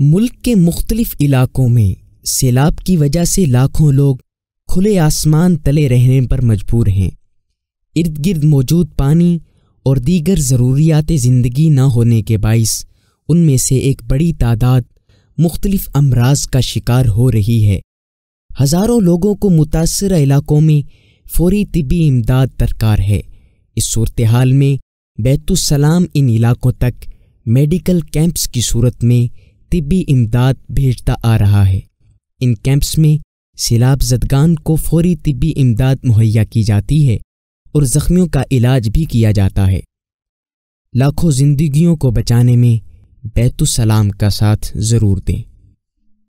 मुल्क के मुख्तलिफ इलाकों में सैलाब की वजह से लाखों लोग खुले आसमान तले रहने पर मजबूर हैं इर्द गिर्द मौजूद पानी और दीगर ज़रूरियात ज़िंदगी न होने के बायस उनमें से एक बड़ी तादाद मुख्तलिफ अमराज का शिकार हो रही है हज़ारों लोगों को मुतासर इलाकों में फौरी तबी इमदाद दरकार है इस सूरत हाल में बैतुसलाम इन इलाकों तक मेडिकल कैंप्स की सूरत में तिबी इमदाद भेजता आ रहा है इन कैंप्स में सैलाब जदगान को फौरी तिबी इमदाद मुहैया की जाती है और ज़ख्मियों का इलाज भी किया जाता है लाखों जिंदगियों को बचाने में बैतुसलाम का साथ ज़रूर दें